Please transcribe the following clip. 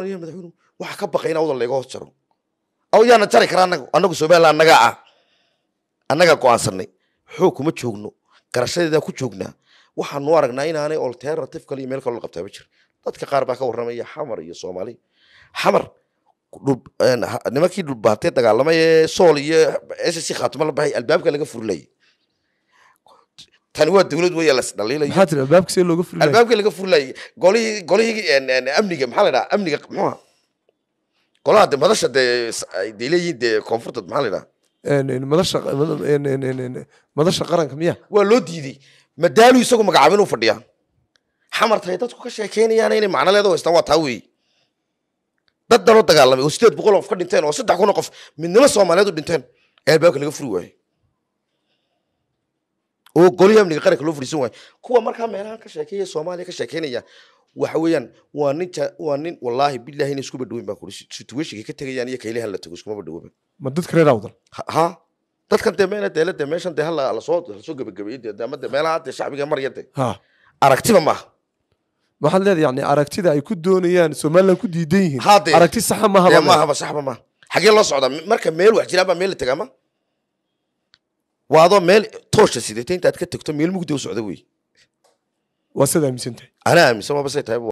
noqonaya madaxweynuhu waxa ka baqay in awdal layga hoos jaro aw yaana jari karaa anagu anagu somalilan annaga ah annagaa go-aansanay xoog kuma joogno garashadeedaa ku joognaa waxaanu aragnaa inaanay olternative kale iyo meel kaloo la qabtaa ma jir dadka qaar baa ka warramaya xamar iyo soomaali xamar eh, nimankii dhulbaatee dagaalamay ee eh, sool iyo eh, s c khaatuma la baxay albaabka laga furlay tani waa dawlad wey lasdhaliilayoalbaabka laga furlaye golihii amniga maxaa la amniga muxuha golaha de madasha de de leeyihiin maxaa la madasha qaranka miya waa loo diiday madaalu isagu magacaaba inuu fadhiyaa xamartahay dadku ka sheekeynayaan inay macno leedo haystaan waa taa weeye dad daloo dagaalamay oo sideed boqol qof ka dhinteen oo saddex kun oo qof midnimo soomaaliyeed u dhinteen ee albaabka laga furi waaye oo goliya amniga qaranka loo fadhiisan waayo kuwa markaa meelahan ka sheekeeya soomaaliya ka sheekeynaya waxa weeyaan waa nin waa nin wallaahi bilahi ina isku badhaweyn baan kuri situationka ka tegayaan iyo kaylahan la tago iskuma badhaweyn ma dadka reer awdal ha dadkan dee meena deela dee meeshan dee hala lasoo lasoo gabagabeeyey dee dama meelaha dee shacbiga mar yade aragtiba maaha waxaad leedahay yani aragtida ay ku doonayaan somaliland ku diidan yihiin aragti saxa maaha maahaba saxba maaha xagee loo socdaa marka meel wax jiraan baa meel la tegaa ma waadoo meel toosha sideeta intaad ka tagto meel mugdi u socda wey waa sidaa aamisantahay anaa aaminsan waaba say tahay